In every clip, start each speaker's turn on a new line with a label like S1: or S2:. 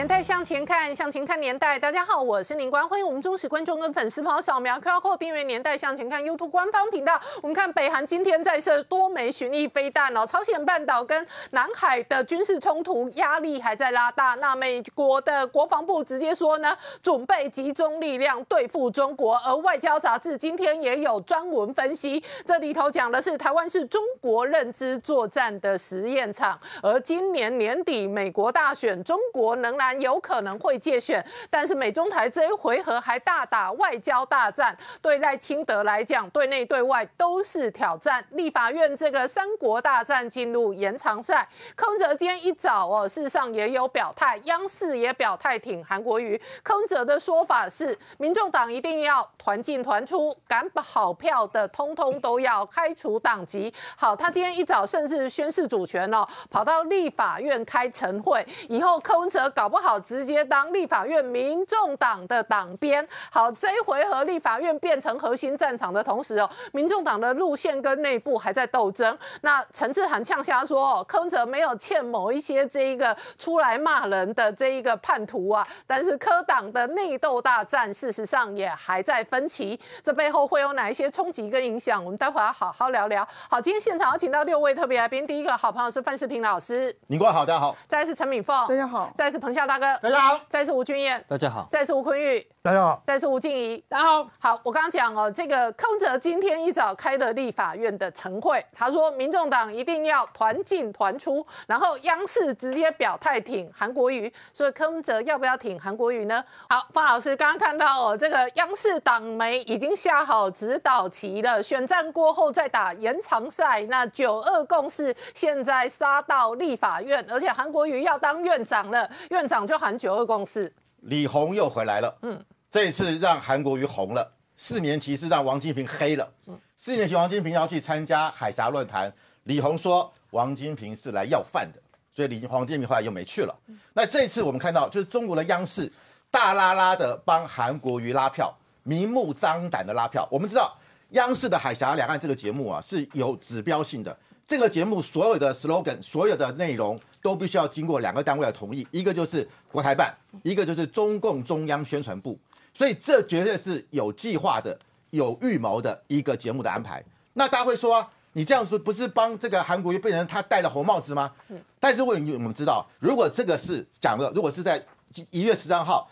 S1: 年代向前看，向前看年代。大家好，我是林官，欢迎我们忠实观众跟粉丝朋友扫描 Q Q 订阅《年代向前看》YouTube 官方频道。我们看北韩今天在设多枚巡弋飞弹哦，朝鲜半岛跟南海的军事冲突压力还在拉大。那美国的国防部直接说呢，准备集中力量对付中国。而《外交杂志》今天也有专文分析，这里头讲的是台湾是中国认知作战的实验场。而今年年底美国大选，中国能来？有可能会借选，但是美中台这一回合还大打外交大战，对赖清德来讲，对内对外都是挑战。立法院这个三国大战进入延长赛，柯文哲今天一早哦，事实上也有表态，央视也表态挺韩国瑜。柯文哲的说法是，民众党一定要团进团出，敢跑好票的，通通都要开除党籍。好，他今天一早甚至宣示主权了，跑到立法院开晨会，以后柯文哲搞不。好，直接当立法院民众党的党鞭。好，这一回合立法院变成核心战场的同时哦，民众党的路线跟内部还在斗争。那陈志涵呛下说：“柯文哲没有欠某一些这一个出来骂人的这一个叛徒啊。”但是柯党的内斗大战事实上也还在分歧。这背后会有哪一些冲击跟影响？我们待会要好好聊聊。好，今天现场要请到六位特别来宾。第一个好朋友是范世平老师，过来，好，大家好。再来是陈敏凤，大家好。再来是彭湘。大哥，大家好；再是吴君燕，大家好；再是吴坤玉，大家好；再是吴静怡，大家好。好，我刚刚讲哦，这个康泽今天一早开的立法院的晨会，他说民众党一定要团进团出，然后央视直接表态挺韩国瑜，所以康泽要不要挺韩国瑜呢？好，方老师刚刚看到哦，这个央视党媒已经下好指导棋了，选战过后再打延长赛。那九二共识现在杀到立法院，而且韩国瑜要当院长了，院。讲就喊九二共识，
S2: 李红又回来了，嗯，这一次让韩国瑜红了，四年期是让王金平黑了，嗯，四年期王金平要去参加海峡论坛，李红说王金平是来要饭的，所以李王金平后来又没去了。那这一次我们看到就是中国的央视大拉拉的帮韩国瑜拉票，明目张胆的拉票。我们知道央视的海峡两岸这个节目啊是有指标性的。这个节目所有的 slogan，所有的内容都必须要经过两个单位的同意，一个就是国台办，一个就是中共中央宣传部。所以这绝对是有计划的、有预谋的一个节目的安排。那大家会说，你这样子不是帮这个韩国瑜被人他戴了红帽子吗？但是问，我们知道，如果这个是讲了，如果是在一月十三号，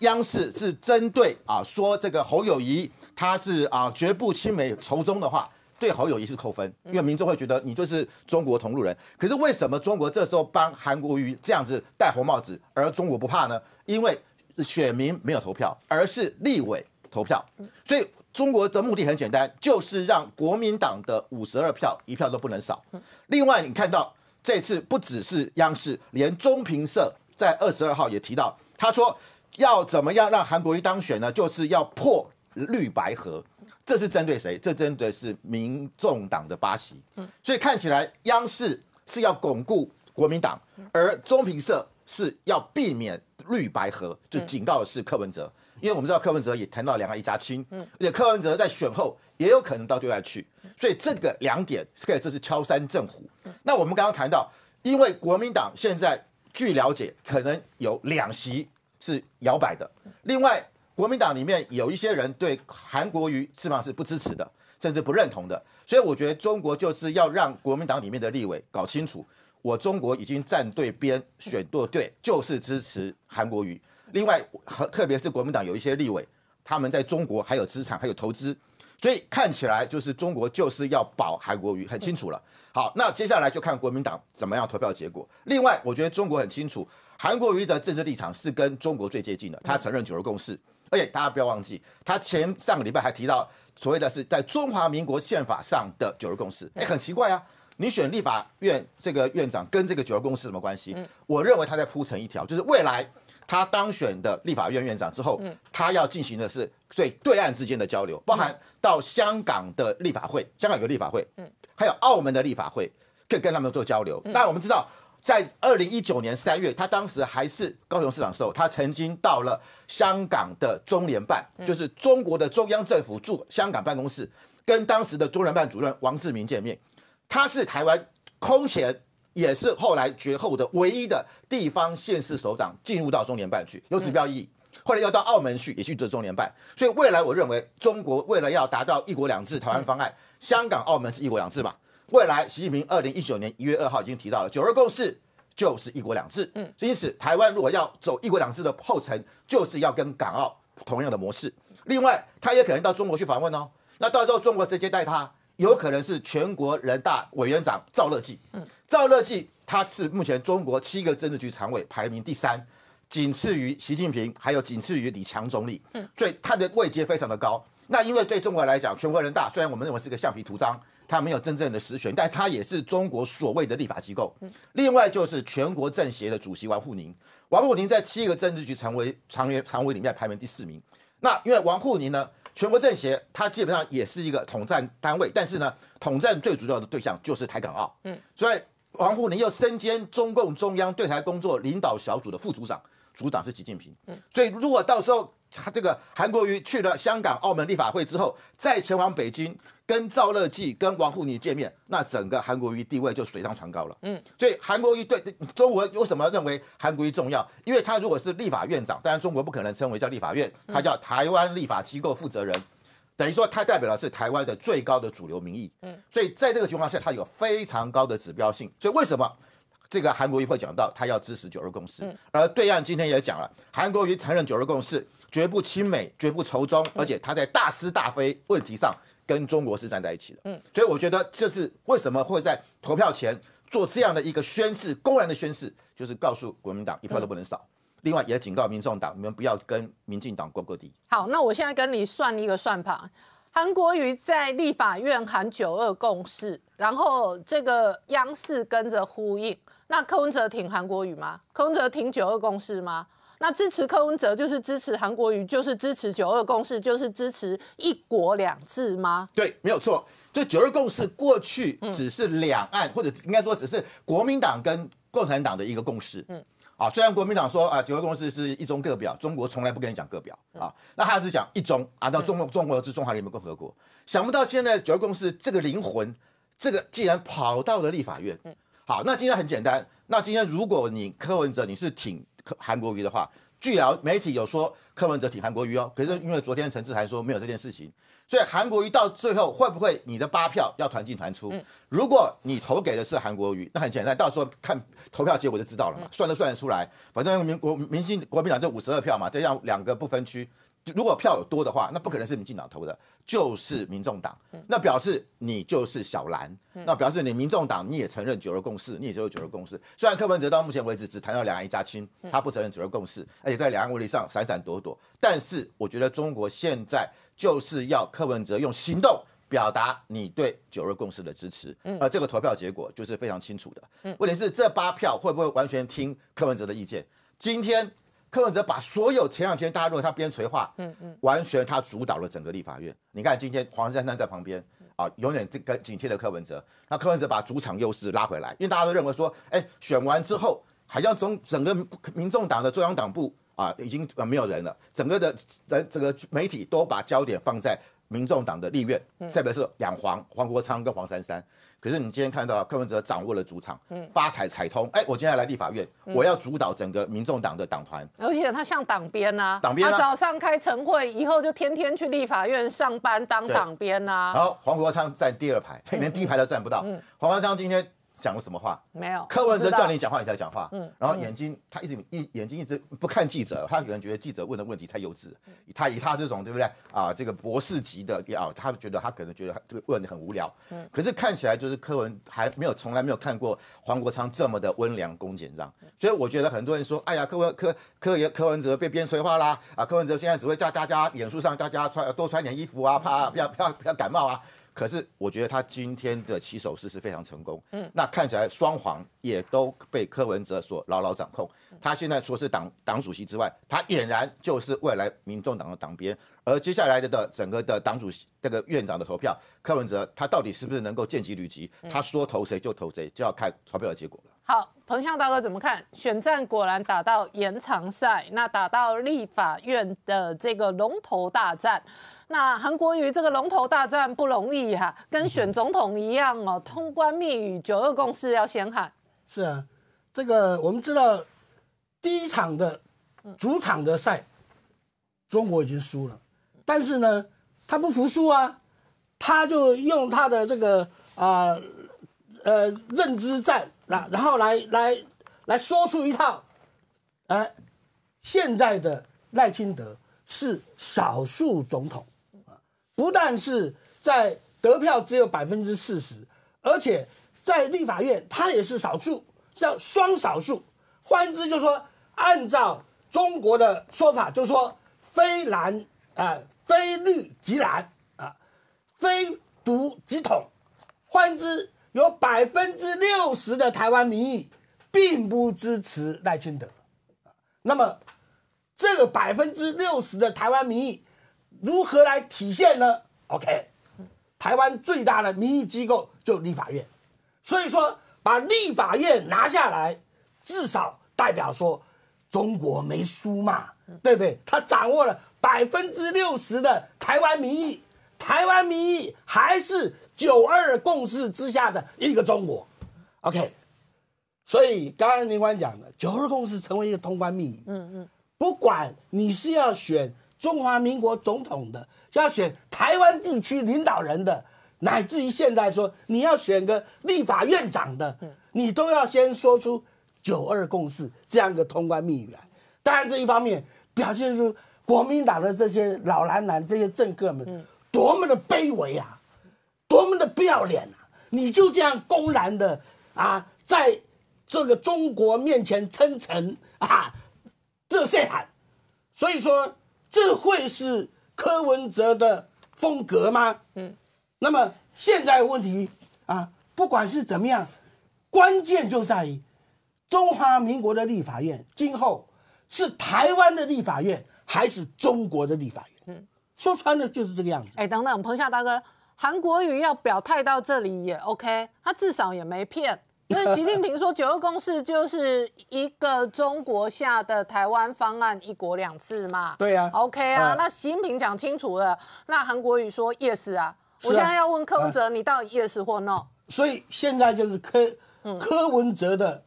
S2: 央视是针对啊说这个侯友谊他是啊绝不亲美仇中的话。对好友一是扣分，因为民众会觉得你就是中国同路人。可是为什么中国这时候帮韩国瑜这样子戴红帽子，而中国不怕呢？因为选民没有投票，而是立委投票。所以中国的目的很简单，就是让国民党的五十二票一票都不能少。另外，你看到这次不只是央视，连中评社在二十二号也提到，他说要怎么样让韩国瑜当选呢？就是要破绿白河。这是针对谁？这真的是民众党的八席，嗯，所以看起来央视是要巩固国民党，而中评社是要避免绿白合，就警告的是柯文哲，因为我们知道柯文哲也谈到两岸一家亲，嗯，而且柯文哲在选后也有可能到对外去，所以这个两点，可以这是敲山震虎。那我们刚刚谈到，因为国民党现在据了解可能有两席是摇摆的，另外。国民党里面有一些人对韩国瑜，翅膀是不支持的，甚至不认同的。所以我觉得中国就是要让国民党里面的立委搞清楚，我中国已经站对边，选对队就是支持韩国瑜。另外，特别是国民党有一些立委，他们在中国还有资产，还有投资，所以看起来就是中国就是要保韩国瑜，很清楚了。好，那接下来就看国民党怎么样投票结果。另外，我觉得中国很清楚，韩国瑜的政治立场是跟中国最接近的，他承认九二共识。而且大家不要忘记，他前上个礼拜还提到所谓的是在中华民国宪法上的九二共识。哎，很奇怪啊，你选立法院这个院长跟这个九二共识什么关系？我认为他在铺成一条，就是未来他当选的立法院院长之后，他要进行的是所以对岸之间的交流，包含到香港的立法会，香港有立法会，还有澳门的立法会，更跟他们做交流。但我们知道。在二零一九年三月，他当时还是高雄市长的时候，他曾经到了香港的中联办，就是中国的中央政府驻香港办公室，跟当时的中联办主任王志明见面。他是台湾空前，也是后来绝后的唯一的地方县市首长进入到中联办去，有指标意义。后来要到澳门去，也去做中联办。所以未来我认为，中国为了要达到一国两制，台湾方案，香港、澳门是一国两制嘛？未来，习近平二零一九年一月二号已经提到了“九二共识”就是“一国两制”。嗯，因此，台湾如果要走“一国两制”的后程，就是要跟港澳同样的模式。另外，他也可能到中国去访问哦。那到时候，中国谁接待他？有可能是全国人大委员长赵乐际。嗯，赵乐际他是目前中国七个政治局常委排名第三，仅次于习近平，还有仅次于李强总理。嗯，所以他的位阶非常的高。那因为对中国来讲，全国人大虽然我们认为是一个橡皮图章。他没有真正的实权，但他也是中国所谓的立法机构。另外就是全国政协的主席王沪宁，王沪宁在七个政治局常委常委里面排名第四名。那因为王沪宁呢，全国政协他基本上也是一个统战单位，但是呢，统战最主要的对象就是台港澳。嗯，所以王沪宁又身兼中共中央对台工作领导小组的副组长，组长是习近平。所以如果到时候，他这个韩国瑜去了香港、澳门立法会之后，再前往北京跟赵乐际、跟王沪宁见面，那整个韩国瑜地位就水涨船高了。嗯，所以韩国瑜对中国为什么认为韩国瑜重要？因为他如果是立法院长，当然中国不可能称为叫立法院，他叫台湾立法机构负责人，等于说他代表的是台湾的最高的主流民意。嗯，所以在这个情况下，他有非常高的指标性。所以为什么这个韩国瑜会讲到他要支持九二共识？而对岸今天也讲了，韩国瑜承认九二共识。绝不亲美，绝不仇中，而且他在大是大非问题上跟中国是站在一起的。嗯，所以我觉得这是为什么会在投票前做这样的一个宣誓，公然的宣誓，就是告诉国民党一票都不能少。另外也警告民众党，你们不要跟民进党过过底。
S1: 好，那我现在跟你算一个算盘，韩国瑜在立法院喊九二共识，然后这个央视跟着呼应。那柯文哲挺韩国瑜吗？柯文哲挺九二共识吗？那支持柯文哲就是支持韩国瑜，就是支持九二共识，就是支持一国两制吗？
S2: 对，没有错。这九二共识过去只是两岸，或者应该说只是国民党跟共产党的一个共识。嗯，啊，虽然国民党说啊，九二共识是一中各表，中国从来不跟你讲各表啊，那他是讲一中啊，那中中国是中华人民共和国。想不到现在九二共识这个灵魂，这个既然跑到了立法院。嗯，好，那今天很简单，那今天如果你柯文哲你是挺。韩国瑜的话，据了媒体有说柯文哲挺韩国瑜哦，可是因为昨天陈志还说没有这件事情，所以韩国瑜到最后会不会你的八票要团进团出？如果你投给的是韩国瑜，那很简单，到时候看投票结果就知道了嘛，算都算得出来，反正民国明星国民党就五十二票嘛，这样两个不分区。如果票有多的话，那不可能是你进党投的，就是民众党。那表示你就是小蓝，那表示你民众党你也承认九二共识，你也是受九二共识。虽然柯文哲到目前为止只谈到两岸一家亲，他不承认九二共识，而且在两岸问题上闪闪躲躲。但是我觉得中国现在就是要柯文哲用行动表达你对九二共识的支持。而这个投票结果就是非常清楚的。问题是这八票会不会完全听柯文哲的意见？今天。柯文哲把所有前两天大家如果他边陲话，嗯嗯，完全他主导了整个立法院。你看今天黄珊珊在旁边啊，永远这个紧贴的柯文哲。那柯文哲把主场优势拉回来，因为大家都认为说，哎，选完之后好像从整个民众党的中央党部啊，已经没有人了。整个的人整个媒体都把焦点放在民众党的立院，特别是两黄黄国昌跟黄珊珊。可是你今天看到柯文哲掌握了主场，发财财通，哎，我今天来立法院，我要主导整个民众党的党团，
S1: 而且他像党鞭啊，党鞭，他早上开晨会以后就天天去立法院上班当党鞭啊。后
S2: 黄国昌站第二排，连第一排都站不到。黄国昌今天。讲了什么话？
S1: 没有。柯文哲叫你
S2: 讲话，你才讲话。嗯。然后眼睛，他一直一眼睛一直不看记者，他可能觉得记者问的问题太幼稚。他以他这种对不对啊？这个博士级的啊，他觉得他可能觉得这个问的很无聊。嗯。可是看起来就是柯文还没有从来没有看过黄国昌这么的温良恭俭让，所以我觉得很多人说，哎呀，柯文柯柯爷柯文哲被人催化啦啊！柯文哲现在只会叫大家演出上大家穿多穿点衣服啊，怕不要不要不要感冒啊。可是我觉得他今天的起手式是非常成功，嗯，那看起来双黄也都被柯文哲所牢牢掌控。他现在除了是党党主席之外，他俨然就是未来民众党的党鞭。而接下来的的整个的党主席这个院长的投票，柯文哲他到底是不是能够见机履职？他说投谁就投谁，就要看投票的结果了。
S1: 好，彭向大哥怎么看？选战果然打到延长赛，那打到立法院的这个龙头大战。那韩国瑜这个龙头大战不容易哈，跟选总统一样哦，通关密语九二共识要先喊。是啊，这个
S3: 我们知道第一场的主场的赛，中国已经输了，但是呢，他不服输啊，他就用他的这个啊呃认知战。那然后来来来说出一套，哎，现在的赖清德是少数总统啊，不但是在得票只有百分之四十，而且在立法院他也是少数，叫双少数。换言之，就说按照中国的说法，就说非蓝啊非绿即蓝啊，非独即统，换言之。有百分之六十的台湾民意，并不支持赖清德。那么，这个百分之六十的台湾民意如何来体现呢？OK，台湾最大的民意机构就立法院。所以说，把立法院拿下来，至少代表说中国没输嘛，对不对？他掌握了百分之六十的台湾民意，台湾民意还是。九二共识之下的一个中国，OK，所以刚刚林官讲的九二共识成为一个通关密语，嗯嗯，不管你是要选中华民国总统的，要选台湾地区领导人的，乃至于现在说你要选个立法院长的，你都要先说出九二共识这样一个通关密语来。当然这一方面表现出国民党的这些老蓝蓝这些政客们，多么的卑微啊！多么的不要脸啊！你就这样公然的啊，在这个中国面前称臣啊，这谁喊？所以说，这会是柯文哲的风格吗？嗯。那么现在问题啊，不管是怎么样，关键就在于中华民国的立法院今后是台湾的立法院，还是中国的立
S1: 法院？嗯。说穿了就是这个样子。哎，等等，彭夏大哥。韩国瑜要表态到这里也 OK，他至少也没骗。因为习近平说九二共识就是一个中国下的台湾方案，一国两制嘛。对呀，OK 啊。那习近平讲清楚了，那韩国瑜说 Yes 啊。我现在要问柯文哲，你到底 Yes 或 No？
S3: 所以现在就是柯柯文哲的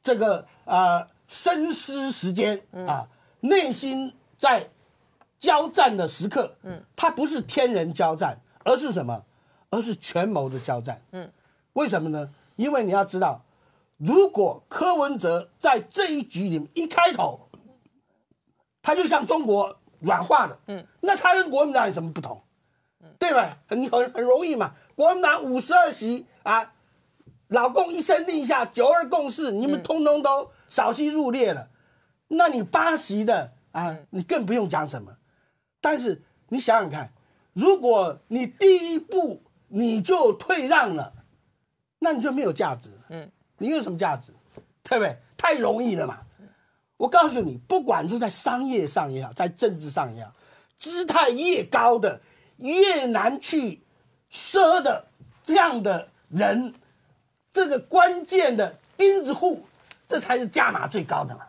S3: 这个呃深思时间啊，内心在交战的时刻。嗯，他不是天人交战。而是什么？而是权谋的交战。嗯，为什么呢？因为你要知道，如果柯文哲在这一局里面一开头，他就像中国软化的，嗯，那他跟国民党有什么不同？嗯，对吧？很很很容易嘛。国民党五十二席啊，老共一声令下，九二共识，你们通通都扫兴入列了。那你八席的啊，你更不用讲什么。但是你想想看。如果你第一步你就退让了，那你就没有价值。嗯，你有什么价值？对不对？太容易了嘛。我告诉你，不管是在商业上也好，在政治上也好，姿态越高的，越难去奢的这样的人，这个关键的钉子户，这才是价码最高的嘛。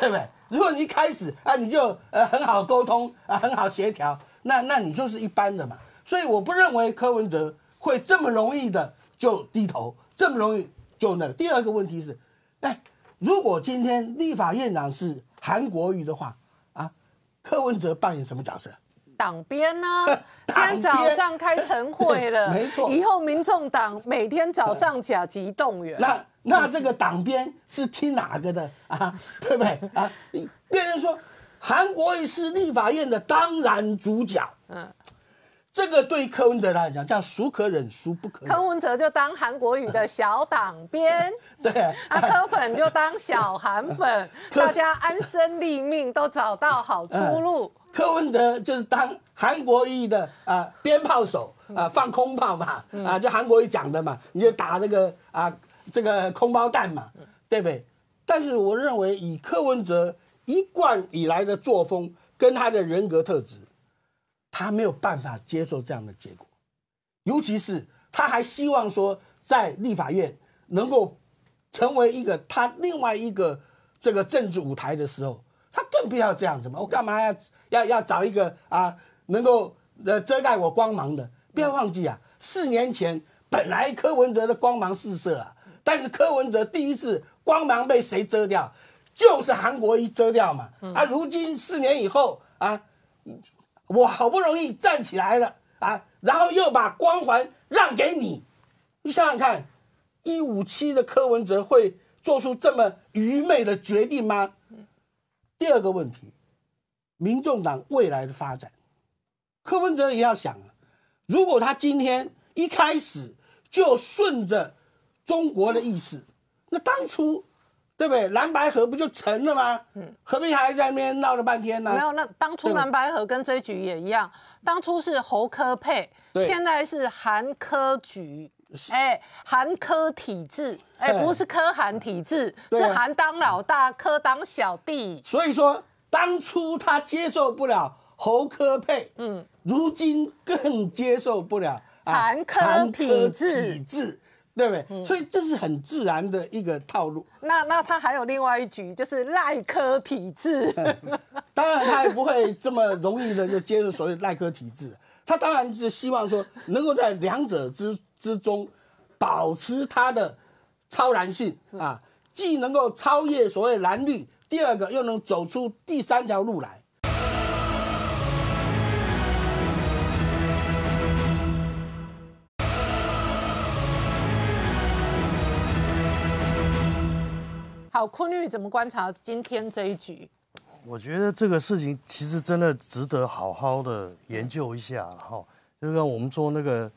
S3: 对不对？如果你一开始啊，你就呃很好沟通啊，很好协调。那那你就是一般的嘛，所以我不认为柯文哲会这么容易的就低头，这么容易就那。第二个问题是，哎，如果今天立法院长是韩国瑜的话，啊，柯文哲扮演什么角色？
S1: 党鞭呢？今天早上开晨会 了，没错。以后民众党每天早上甲级动员。那
S3: 那这个党鞭是听哪个的啊？对不对啊？别人说。韩国语是立法院的当然主角，嗯，这个对柯文哲来讲叫孰可忍孰不可。
S1: 柯文哲就当韩国语的小党鞭，对，啊，柯粉就当小韩粉，大家安身立命都找到好出路。
S3: 柯文哲就是当韩国语的啊鞭炮手啊放空炮嘛啊，就韩国语讲的嘛，你就打那个啊这个空包弹嘛，对不对？但是我认为以柯文哲。一贯以来的作风跟他的人格特质，他没有办法接受这样的结果，尤其是他还希望说在立法院能够成为一个他另外一个这个政治舞台的时候，他更不要这样子嘛！我干嘛要要要找一个啊能够呃遮盖我光芒的？不要忘记啊，四年前本来柯文哲的光芒四射啊，但是柯文哲第一次光芒被谁遮掉？就是韩国一遮掉嘛，啊，如今四年以后啊，我好不容易站起来了啊，然后又把光环让给你，你想想看，一五七的柯文哲会做出这么愚昧的决定吗？第二个问题，民众党未来的发展，柯文哲也要想啊，如果他今天一开始就顺着中国的意思，那当初。对不对？蓝白
S1: 河不就成了吗？嗯，何必还在那边闹了半天呢？没有，那当初蓝白河跟一局也一样，当初是侯科配，现在是韩科局，哎，韩科体制，哎，不是科韩体制，是韩当老大，科当小弟。
S3: 所以说，当初他接受不了侯科配，嗯，如今更接受不了韩科体制。对不对？所以这是很自然的一个套路。
S1: 那那他还有另外一局，就是赖科体制。
S3: 当然，他也不会这么容易的就接受所谓赖科体制。他当然是希望说，能够在两者之之中，保持他的超然性啊，既能够超越所谓蓝绿，第二个又能走出第三条路来。
S1: 好，坤玉怎么观察今天这一局？
S4: 我觉得这个事情其实真的值得好好的研究一下，哈，就是我们做那个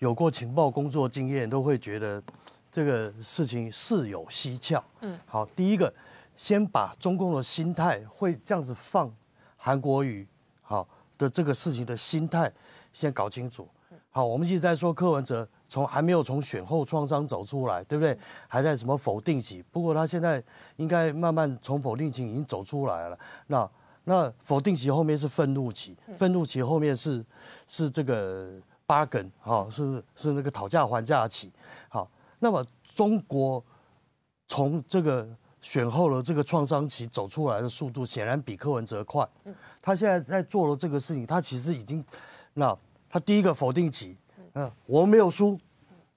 S4: 有过情报工作经验都会觉得这个事情事有蹊跷。嗯，好，第一个先把中共的心态会这样子放韩国语，好的这个事情的心态先搞清楚。好，我们一直在说柯文哲。从还没有从选后创伤走出来，对不对？还在什么否定期？不过他现在应该慢慢从否定期已经走出来了。那那否定期后面是愤怒期，愤怒期后面是是这个巴梗哈，是是那个讨价还价期。好，那么中国从这个选后的这个创伤期走出来的速度，显然比柯文哲快。嗯，他现在在做了这个事情，他其实已经，那他第一个否定期。嗯，我没有输，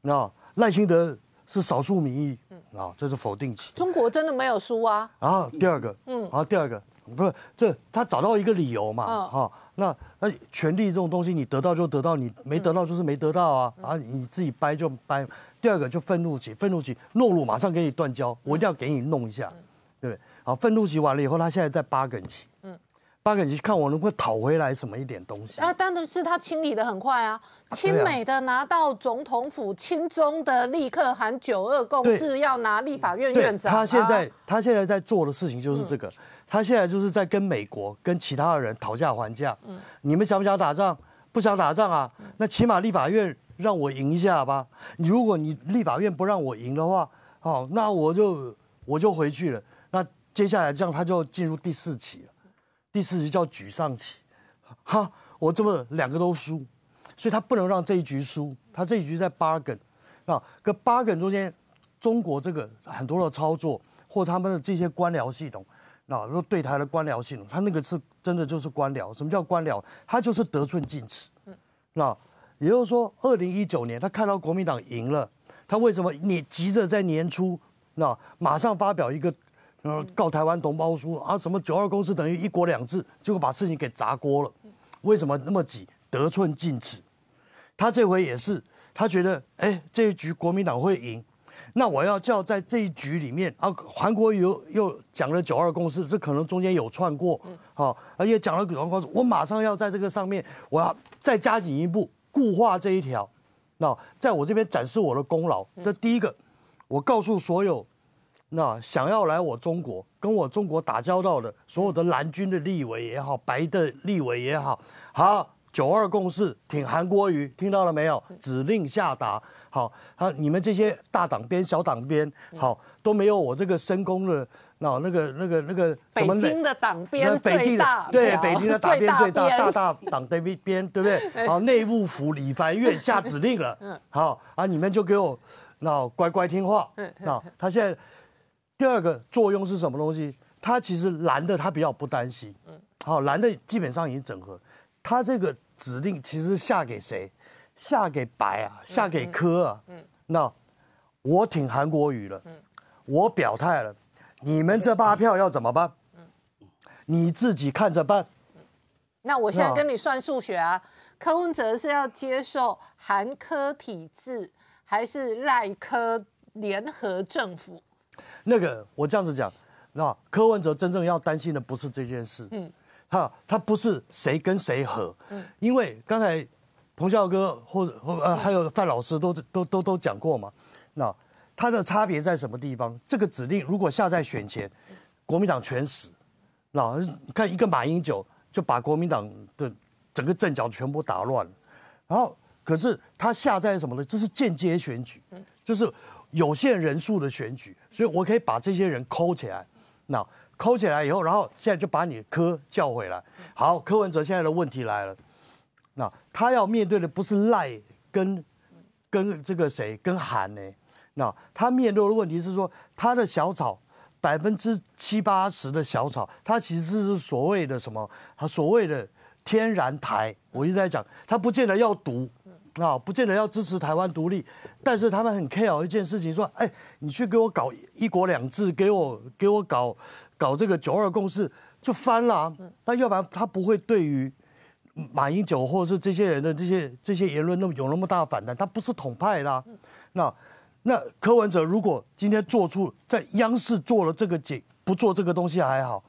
S4: 那赖清德是少数民意，啊，这是否定期。
S1: 中国真的没有输啊。
S4: 然后第二个，嗯，然后第二个不是这他找到一个理由嘛，哈，那那权力这种东西，你得到就得到，你没得到就是没得到啊，啊，你自己掰就掰。第二个就愤怒期，愤怒期，懦弱马上给你断交，我一定要给你弄一下，对不对？好，愤怒期完了以后，他现在在八梗期，嗯。八个，你去看我能不能讨回来什么一点东西？啊，
S1: 当然是他清理的很快啊，亲美的拿到总统府，亲中的立刻喊九二共识，要拿立法院院长。他现在
S4: 他现在在做的事情就是这个，他现在就是在跟美国跟其他的人讨价还价。嗯，你们想不想打仗？不想打仗啊？那起码立法院让我赢一下吧。你如果你立法院不让我赢的话，好，那我就我就回去了。那接下来这样他就进入第四期了。第四局叫沮丧棋，哈，我这么两个都输，所以他不能让这一局输，他这一局在 bargain，啊，跟 bargain 中间，中国这个很多的操作，或他们的这些官僚系统，啊，说对台的官僚系统，他那个是真的就是官僚，什么叫官僚？他就是得寸进尺，嗯，也就是说，二零一九年他看到国民党赢了，他为什么你急着在年初，那马上发表一个。然后告台湾同胞书啊，什么九二共识等于一国两制，结果把事情给砸锅了。为什么那么急，得寸进尺？他这回也是，他觉得哎，这一局国民党会赢，那我要叫在这一局里面啊，韩国又又讲了九二共识，这可能中间有串过，好，而且讲了九二共识，我马上要在这个上面，我要再加紧一步，固化这一条，那在我这边展示我的功劳。这第一个，我告诉所有。那想要来我中国跟我中国打交道的所有的蓝军的立委也好，白的立委也好，好九二共识挺韩国瑜，听到了没有？指令下达，好啊，你们这些大党边小党边，好都没有我这个深宫的那那个那个那个什么的
S1: 党边最大，对，北京的党边最大，大大
S4: 党的边边对不 对？好，内务府李凡院下指令了，好啊，你们就给我那乖乖听话，那他现在。第二个作用是什么东西？他其实蓝的他比较不担心，嗯，好蓝的基本上已经整合，他这个指令其实下给谁？下给白啊？下给科啊？嗯，那我挺韩国语了，嗯，我表态了，你们这八票要怎么办？嗯，你自己看着办。嗯，
S1: 那我现在跟你算数学啊，柯文哲是要接受韩科体制，还是赖科联合政府？
S4: 那个，我这样子讲，那柯文哲真正要担心的不是这件事，嗯，哈，他不是谁跟谁和，嗯，因为刚才彭笑哥或者呃还有范老师都都都都讲过嘛，那他的差别在什么地方？这个指令如果下在选前，国民党全死，那看一个马英九就把国民党的整个阵脚全部打乱，然后可是他下在什么呢？这是间接选举，就是。有限人数的选举，所以我可以把这些人抠起来。那抠起来以后，然后现在就把你科叫回来。好，柯文哲现在的问题来了。那他要面对的不是赖跟跟这个谁跟韩呢？那他面对的问题是说，他的小草百分之七八十的小草，他其实是所谓的什么？他所谓的天然台。我一直在讲，他不见得要毒。啊，不见得要支持台湾独立，但是他们很 care 一件事情，说：哎，你去给我搞一国两制，给我给我搞搞这个九二共识，就翻了。那要不然他不会对于马英九或是这些人的这些这些言论那么有那么大反弹。他不是统派啦。那那柯文哲如果今天做出在央视做了这个解，不做这个东西还好。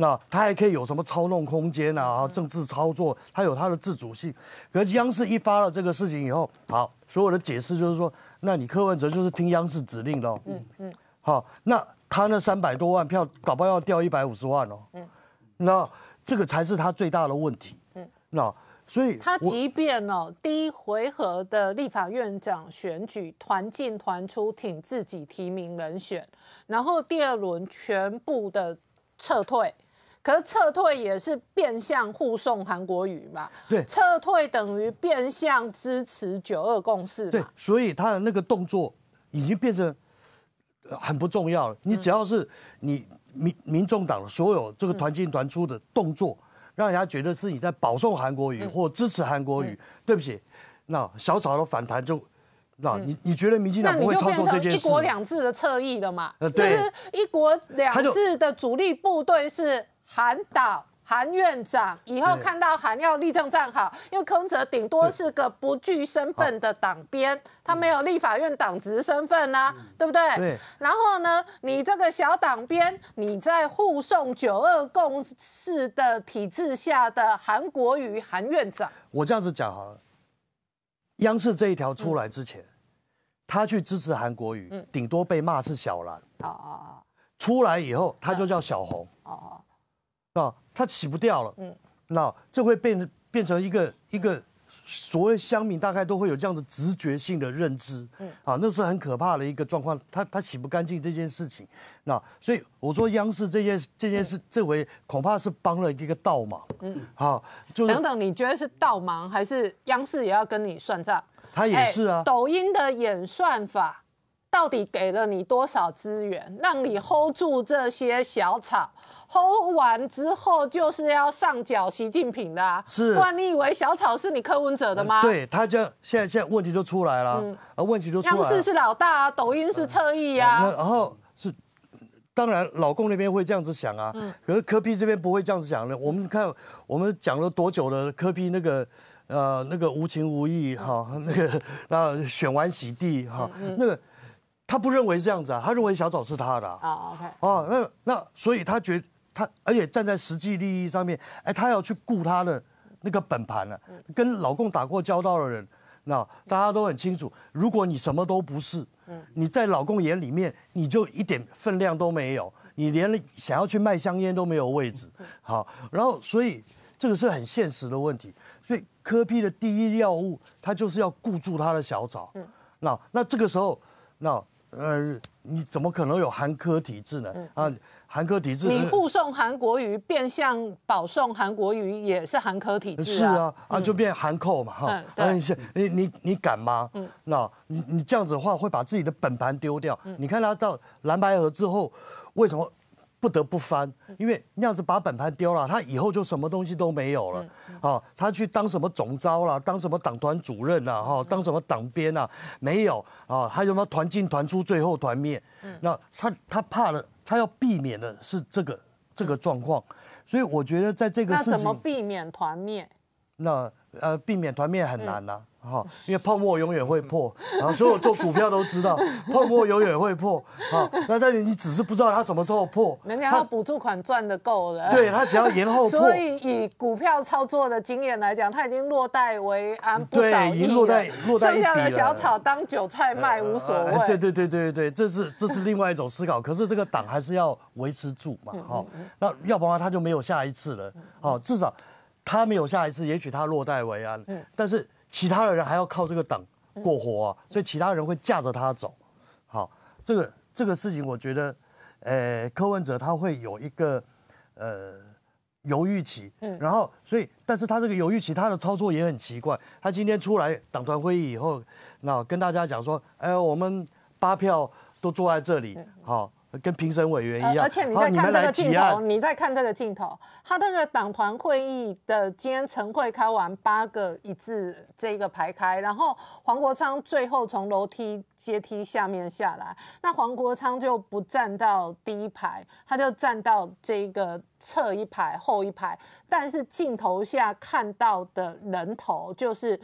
S4: 那他还可以有什么操弄空间啊？政治操作，他有他的自主性。可是央视一发了这个事情以后，好，所有的解释就是说，那你柯文哲就是听央视指令哦。嗯嗯。好，那他那三百多万票，搞不好要掉一百五十万哦。嗯。那这个才是他最大的问题。嗯。那
S5: 所以他即
S1: 便哦，第一回合的立法院长选举团进团出，挺自己提名人选，然后第二轮全部的撤退。可是撤退也是变相护送韩国语嘛？对，撤退等于变相支持九二共识对，
S4: 所以他的那个动作已经变成很不重要了。你只要是你民民众党所有这个团进团出的动作，让人家觉得是你在保送韩国语或支持韩国语，对不起，那小草的反弹就，那你你觉得民进
S3: 党不会操作这件事？一国两
S1: 制的侧翼的嘛？呃，对，一国两制的主力部队是。韩导、韩院长，以后看到韩要立正站好，因为空泽顶多是个不具身份的党编，他没有立法院党职身份呐，对不对？对。然后呢，你这个小党编，你在护送九二共识的体制下的韩国瑜、韩院长，
S4: 我这样子讲好了，央视这一条出来之前，他去支持韩国瑜，顶多被骂是小蓝。
S1: 哦哦
S4: 出来以后，他就叫小红。哦哦。啊，它洗不掉了，嗯，那这会变成变成一个一个所谓乡民大概都会有这样的直觉性的认知，嗯，啊，那是很可怕的一个状况，它它洗不干净这件事情，那所以我说央视这件这件事这回恐怕是帮了一个倒忙，嗯，好，就是等
S1: 等，你觉得是倒忙还是央视也要跟你算账？他也是啊，抖音的演算法。到底给了你多少资源，让你 hold 住这些小草？hold 完之后就是要上缴习近平的，是？不然你以为小草是你柯文哲的吗？对
S4: 他样，现在现在问题就出来了，啊，问题就出来。央视是
S1: 老大，抖音是侧翼啊。
S4: 然后是，当然老公那边会这样子想啊，嗯，可是柯批这边不会这样子想的。我们看我们讲了多久了？柯批那个呃那个无情无义哈，那个那选完洗地哈，那个。他不认为这样子啊，他认为小草是他的啊。哦，那那所以他觉他，而且站在实际利益上面，哎，他要去顾他的那个本盘了。跟老共打过交道的人，那大家都很清楚，如果你什么都不是，嗯，你在老共眼里面你就一点分量都没有，你连想要去卖香烟都没有位置。好，然后所以这个是很现实的问题。所以科批的第一要务，他就是要顾住他的小草。嗯。那那这个时候，那。呃，你怎么可能有韩科体制呢？啊，韩科体制，你护
S1: 送韩国瑜，变相保送韩国瑜，也是韩科体制。是啊，
S4: 啊，就变韩扣嘛，哈，啊，你你你敢吗？嗯，那你你这样子的话，会把自己的本盘丢掉。你看他到蓝白河之后，为什么？不得不翻，因为那样子把本盘丢了，他以后就什么东西都没有了。啊，他去当什么总招了，当什么党团主任了，哈，当什么党编啊，没有啊，还有什么团进团出，最后团灭。嗯，那他他怕的，他要避免的是这个这个状况，所以我觉得在这个事情，怎么
S1: 避免团灭？
S4: 那。呃，避免团灭很难呐，哈，因为泡沫永远会破，然 后所有做股票都知道，泡沫永远会破，好，那但你只是不知道它什么时候破。人家要
S1: 补助款赚的够了，对他只要延后破。所以以股票操作的经验来讲，他已经落袋为安对，已经落袋落袋一剩下的小草当韭菜卖无所谓。对
S4: 对对对对，这是这是另外一种思考。可是这个党还是要维持住嘛，哈，那要不然他就没有下一次了，好，至少。他没有下一次，也许他落袋为安，嗯，但是其他的人还要靠这个党过活，所以其他人会架着他走。好，这个这个事情，我觉得，呃，柯文哲他会有一个，呃，犹豫期，嗯，然后所以，但是他这个犹豫期他的操作也很奇怪，他今天出来党团会议以后，那跟大家讲说，哎，我们八票都坐在这里，好。跟评审委员一样，而且你在看这个镜头，
S1: 你在看这个镜头，他这个党团会议的今天晨会开完，八个一致这个排开，然后黄国昌最后从楼梯阶梯下面下来，那黄国昌就不站到第一排，他就站到这个侧一排后一排，但是镜头下看到的人头就是。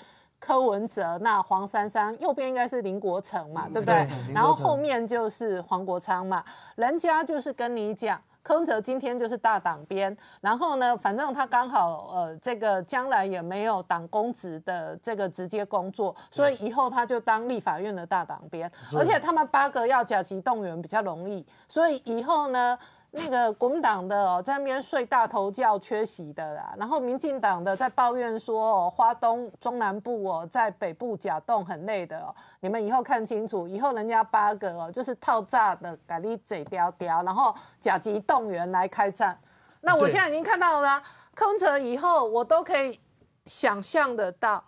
S1: 柯文哲，那黄珊珊右边应该是林国成嘛，对不对？然后后面就是黄国昌嘛，人家就是跟你讲，柯文哲今天就是大党边，然后呢，反正他刚好呃，这个将来也没有党公职的这个直接工作，所以以后他就当立法院的大党边，而且他们八个要甲级动员比较容易，所以以后呢。那个国民党的哦，在那边睡大头觉缺席的啦，然后民进党的在抱怨说花东中南部哦，在北部假动很累的哦，你们以后看清楚，以后人家八个哦就是套炸的，改你嘴叼叼，然后甲级动员来开战。那我现在已经看到了柯文哲，以后我都可以想象得到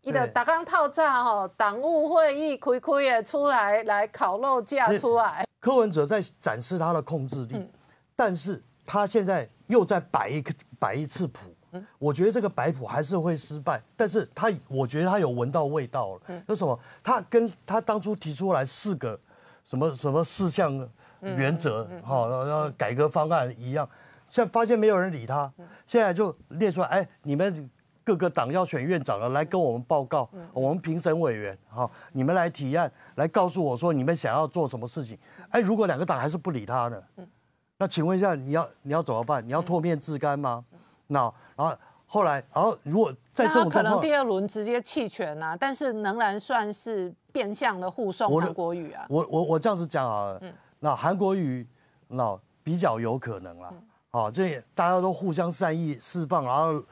S1: 一的打钢套炸哦，党务会议葵葵也出来来烤肉架出来。
S4: 柯文哲在展示他的控制力。但是他现在又在摆一个摆一次谱，我觉得这个摆谱还是会失败。但是他，我觉得他有闻到味道了。为什么？他跟他当初提出来四个什么什么四项原则，哈，然后改革方案一样，现在发现没有人理他，现在就列出来，哎，你们各个党要选院长了，来跟我们报告，我们评审委员，好，你们来提案，来告诉我说你们想要做什么事情。哎，如果两个党还是不理他呢？那请问一下，你要你要怎么办？你要唾面自干吗？那然后后来，然后如果在这种可能第二
S1: 轮直接弃权啊，但是仍然算是变相的护送韩国瑜啊。
S4: 我我我这样子讲啊，那韩国瑜那比较有可能了啊。这大家都互相善意释放，然后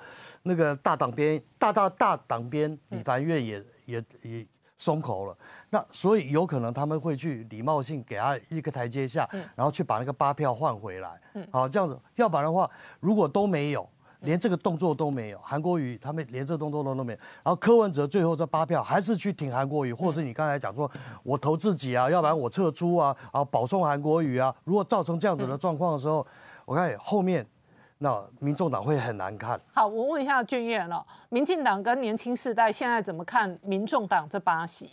S4: 那个大党边大大大党边李凡月也也也。松口了，那所以有可能他们会去礼貌性给他一个台阶下，然后去把那个八票换回来。好，这样子，要不然的话，如果都没有，连这个动作都没有，韩国瑜他们连这动作都都没有，然后柯文哲最后这八票还是去挺韩国瑜，或者是你刚才讲说，我投自己啊，要不然我撤出啊，啊保送韩国瑜啊。如果造成这样子的状况的时候，我看后面。那民众党会很难看。
S1: 好，我问一下俊彦了，民进党跟年轻世代现在怎么看民众党这八席？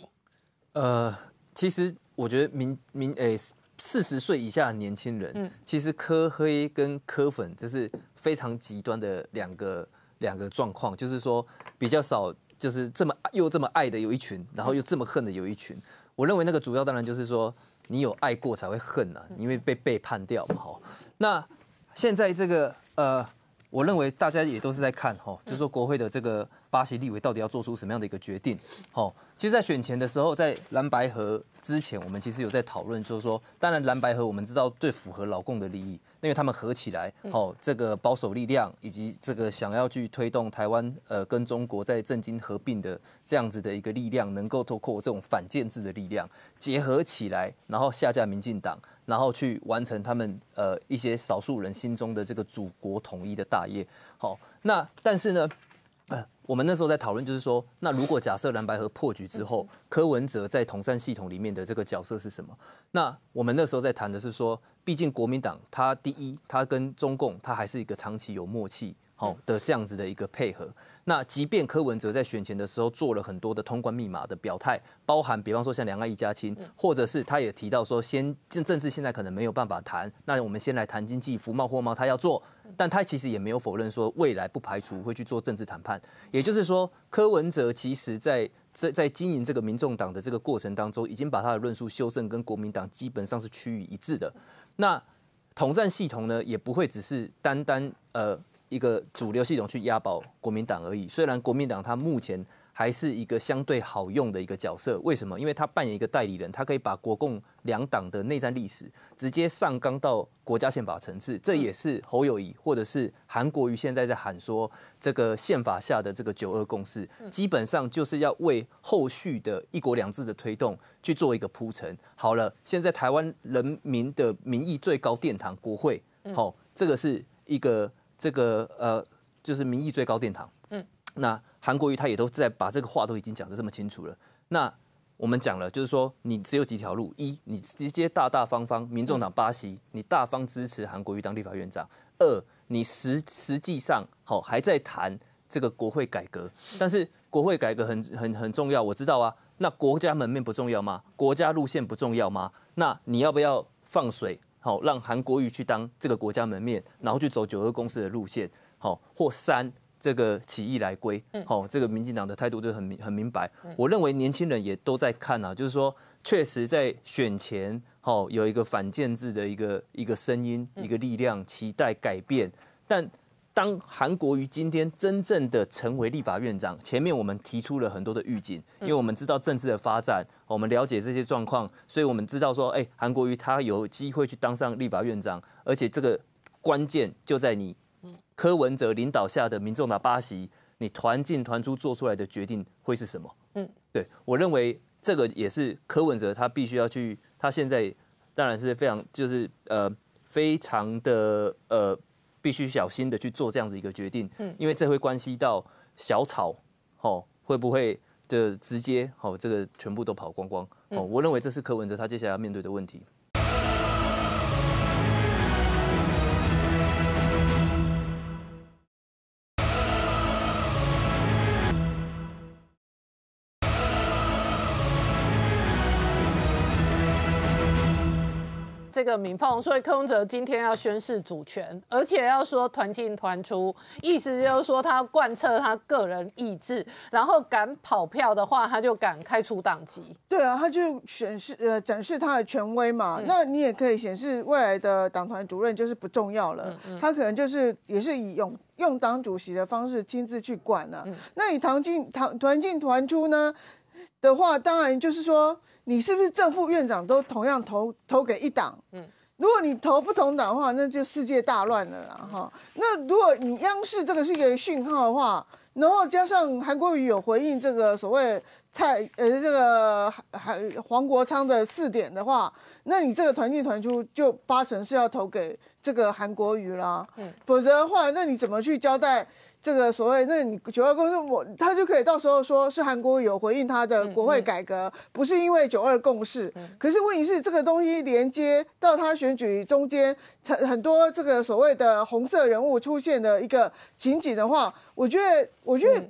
S6: 呃，其实我觉得民民诶，四十岁以下年轻人，嗯，其实科黑跟科粉这是非常极端的两个两个状况，就是说比较少，就是这么又这么爱的有一群，然后又这么恨的有一群。我认为那个主要当然就是说，你有爱过才会恨呐，因为被背叛掉嘛。哈。那。现在这个呃，我认为大家也都是在看哈，就说国会的这个。巴西立委到底要做出什么样的一个决定？好，其实，在选前的时候，在蓝白合之前，我们其实有在讨论，就是说，当然蓝白合我们知道最符合劳工的利益，因为他们合起来，好，这个保守力量以及这个想要去推动台湾呃跟中国在政经合并的这样子的一个力量，能够透过这种反建制的力量结合起来，然后下架民进党，然后去完成他们呃一些少数人心中的这个祖国统一的大业。好，那但是呢？呃，我们那时候在讨论，就是说，那如果假设蓝白河破局之后，柯文哲在统战系统里面的这个角色是什么？那我们那时候在谈的是说，毕竟国民党他第一，他跟中共他还是一个长期有默契。好的，这样子的一个配合。那即便柯文哲在选前的时候做了很多的通关密码的表态，包含比方说像两岸一家亲，或者是他也提到说，先政政治现在可能没有办法谈，那我们先来谈经济，福贸、货贸他要做，但他其实也没有否认说未来不排除会去做政治谈判。也就是说，柯文哲其实在在在经营这个民众党的这个过程当中，已经把他的论述修正跟国民党基本上是趋于一致的。那统战系统呢，也不会只是单单呃。一个主流系统去押宝国民党而已，虽然国民党它目前还是一个相对好用的一个角色，为什么？因为它扮演一个代理人，它可以把国共两党的内战历史直接上纲到国家宪法层次。这也是侯友谊或者是韩国瑜现在在喊说，这个宪法下的这个九二共识，基本上就是要为后续的一国两制的推动去做一个铺陈。好了，现在台湾人民的民意最高殿堂——国会，好，这个是一个。这个呃，就是民意最高殿堂。嗯，那韩国瑜他也都在把这个话都已经讲得这么清楚了。那我们讲了，就是说你只有几条路：一，你直接大大方方，民众党巴西，你大方支持韩国瑜当立法院长；二，你实实际上好还在谈这个国会改革。但是国会改革很很很重要，我知道啊。那国家门面不重要吗？国家路线不重要吗？那你要不要放水？好，让韩国瑜去当这个国家门面，然后去走九二公司的路线，好，或三这个起义来归，好，这个民进党的态度就很很明白。我认为年轻人也都在看啊，就是说，确实在选前，好有一个反建制的一个一个声音，一个力量，期待改变，但。当韩国瑜今天真正的成为立法院长，前面我们提出了很多的预警，因为我们知道政治的发展，我们了解这些状况，所以我们知道说，哎，韩国瑜他有机会去当上立法院长，而且这个关键就在你柯文哲领导下的民众党八席，你团进团出做出来的决定会是什么？嗯，对我认为这个也是柯文哲他必须要去，他现在当然是非常，就是呃，非常的呃。必须小心的去做这样子一个决定，嗯，因为这会关系到小草，哦，会不会的直接，哦，这个全部都跑光光，哦，我认为这是柯文哲他接下来要面对的问题。
S1: 个民放，所以柯文哲今天要宣誓主权，而且要说团进团出，意思就是说他贯彻他个人意志，然后敢跑票的话，他就敢开除党籍。
S5: 对啊，他就显示呃展示他的权威嘛。那你也可以显示未来的党团主任就是不重要了，他可能就是也是以用用党主席的方式亲自去管呢。那你团进团团进团出呢的话，当然就是说。你是不是正副院长都同样投投给一党？嗯，如果你投不同党的话，那就世界大乱了啦。哈，那如果你央视这个是一个讯号的话，然后加上韩国瑜有回应这个所谓蔡呃这个韩黄国昌的四点的话，那你这个团进团出就八成是要投给这个韩国瑜啦。嗯，否则的话，那你怎么去交代？这个所谓，那你九二共识，我他就可以到时候说是韩国有回应他的国会改革，不是因为九二共识。可是问题是，这个东西连接到他选举中间，很很多这个所谓的红色人物出现的一个情景的话，我觉得，我觉得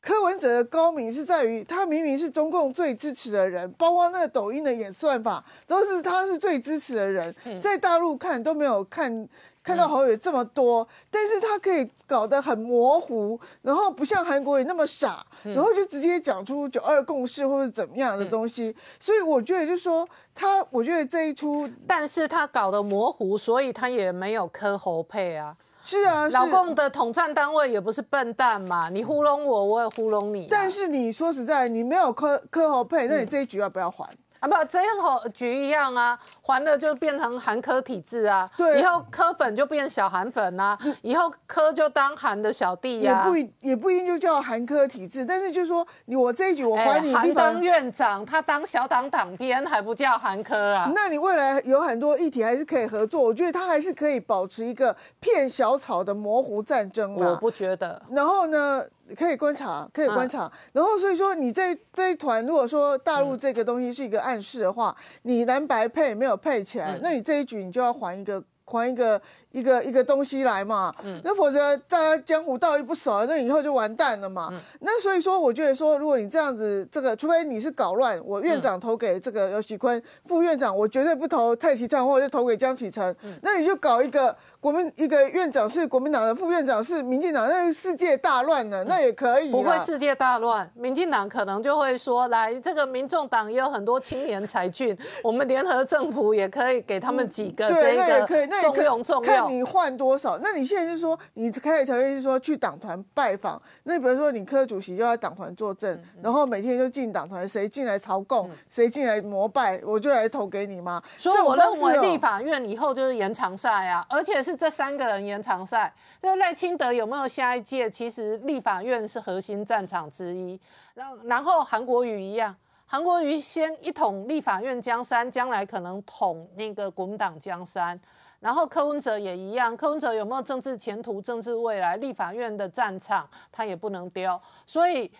S5: 柯文哲的高明是在于，他明明是中共最支持的人，包括那个抖音的演算法都是他是最支持的人，在大陆看都没有看。看到侯友这么多，但是他可以搞得很模糊，然后不像韩国也那么傻，然后就直接讲出九二共识或者怎么样的东西。所以我觉得就是说他，我觉得这一出，但是他搞得模糊，所以他也没有磕侯佩啊。是啊，老共的
S1: 统战单位也不是笨蛋嘛，你糊弄我，我也糊弄你。但
S5: 是你说实在，你没有磕磕侯佩，那你这一局要不要还？啊不，
S1: 这样和局一样啊，还了就变成韩科体制啊，以后科粉就变小韩粉啊，以后科就当韩的小弟呀。也
S5: 不也不一定就叫韩科体制，但是就是说，我这一局我还你地方。当
S1: 院长，他当小党党鞭，还不叫韩科啊？那
S5: 你未来有很多议题还是可以合作，我觉得他还是可以保持一个骗小草的模糊战争。我不觉得。然后呢？可以观察，可以观察。然后，所以说你这这一团，如果说大陆这个东西是一个暗示的话，你蓝白配没有配起来，那你这一局你就要还一个，还一个。一个一个东西来嘛，那否则大家江湖道义不守，那以后就完蛋了嘛。那所以说，我觉得说，如果你这样子，这个除非你是搞乱，我院长投给这个尤喜坤，副院长我绝对不投蔡其昌，或者投给江启臣，那你就搞一个，国民一个院长是国民党的，副院长是民进党那那世界大乱了，那也可以。不会世
S1: 界大乱，民进党可能就会说，来这个民众党也有很多青年才俊，我们联合政府也可以给他们几个对，可以。重用重用。你
S5: 换多少？那你现在是说，你开始条件是说去党团拜访。那比如说，你科主席就在党团作证，然后每天就进党团，谁进来朝贡，谁进来膜拜，我就来投给你吗？所以我认为立
S1: 法院以后就是延长赛啊，而且是这三个人延长赛。那赖清德有没有下一届？其实立法院是核心战场之一。然然后韩国瑜一样，韩国瑜先一统立法院江山，将来可能统那个国民党江山。然后柯文哲也一样，柯文哲有没有政治前途、政治未来？立法院的战场他也不能丢，所以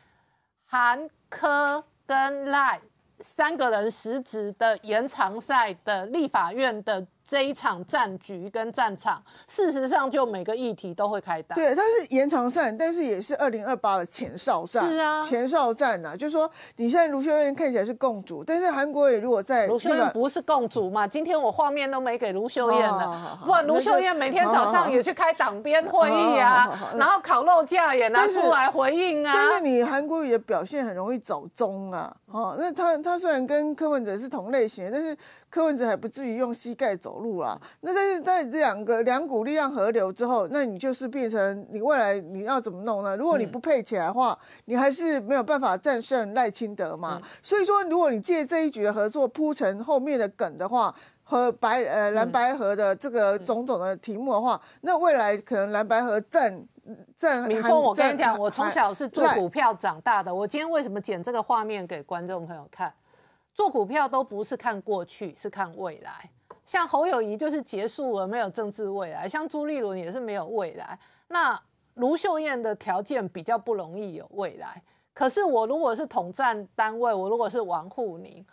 S1: 韩、柯跟赖三个人实职的延长赛的立法院的。这一场战局跟战场，事实上就每个议题都会开打。对，它是
S5: 延长战，但是也是二零二八的前哨战。是啊，前哨战呐，就是说你现在卢秀燕看起来是共主，但是韩国也如果在卢秀燕不是共主嘛？今天我画面都没给卢秀燕了。哇，卢秀燕每天早上也去开党边会议啊，然后烤肉架也拿出来回应啊。但是你韩国瑜的表现很容易走中啊。哦，那他他虽然跟柯文哲是同类型，但是柯文哲还不至于用膝盖走。路了，那但是在这两个两股力量合流之后，那你就是变成你未来你要怎么弄呢？如果你不配起来的话，你还是没有办法战胜赖清德嘛。所以说，如果你借这一局的合作铺成后面的梗的话，和白呃蓝白河的这个种种的题目的话，那未来可能蓝白河占占。民峰，我跟你讲，我从小是做股
S1: 票长大的。我今天为什么剪这个画面给观众朋友看？做股票都不是看过去，是看未来。像侯友谊就是结束了，没有政治未来。像朱立伦也是没有未来。那卢秀燕的条件比较不容易有未来。可是我如果是统战单位，我如果是王沪宁，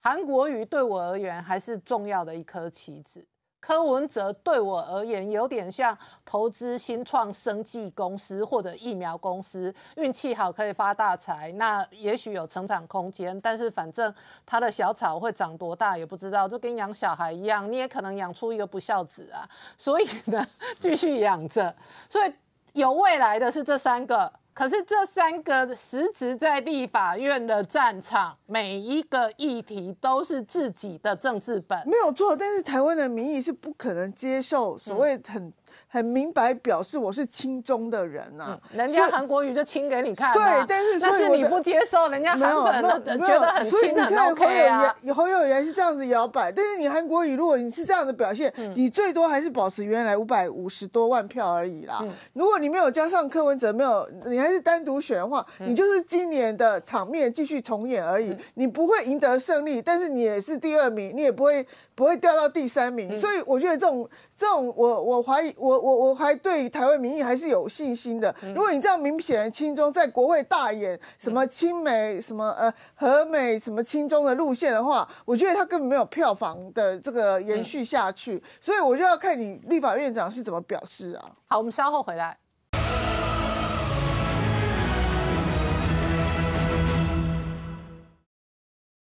S1: 韩国瑜对我而言还是重要的一颗棋子。柯文哲对我而言有点像投资新创生技公司或者疫苗公司，运气好可以发大财，那也许有成长空间。但是反正他的小草会长多大也不知道，就跟养小孩一样，你也可能养出一个不孝子啊。所以呢，继续养着。所以有未来的是这三个。可是这三个实质在立法院的战场，每一个议题都是自己的政治本，没
S5: 有错。但是台湾的民意是不可能接受所谓很。很明白表示我是亲中的人呐，人家韩国瑜就亲给你看。对，但是但是你不接受，人家韩粉觉得很亲民侯友啊。侯友友是这样子摇摆，但是你韩国瑜，如果你是这样的表现，你最多还是保持原来五百五十多万票而已啦。如果你没有加上柯文哲，没有你还是单独选的话，你就是今年的场面继续重演而已，你不会赢得胜利，但是你也是第二名，你也不会。不会掉到第三名，所以我觉得这种这种，我我怀疑，我我我还对台湾民意还是有信心的。如果你这样明显亲中，在国会大演什么亲美、什么呃和美、什么亲中的路线的话，我觉得他根本没有票房的这个延续下去。所以我就要看你立法院长是怎么表示啊。好，我们稍后回来。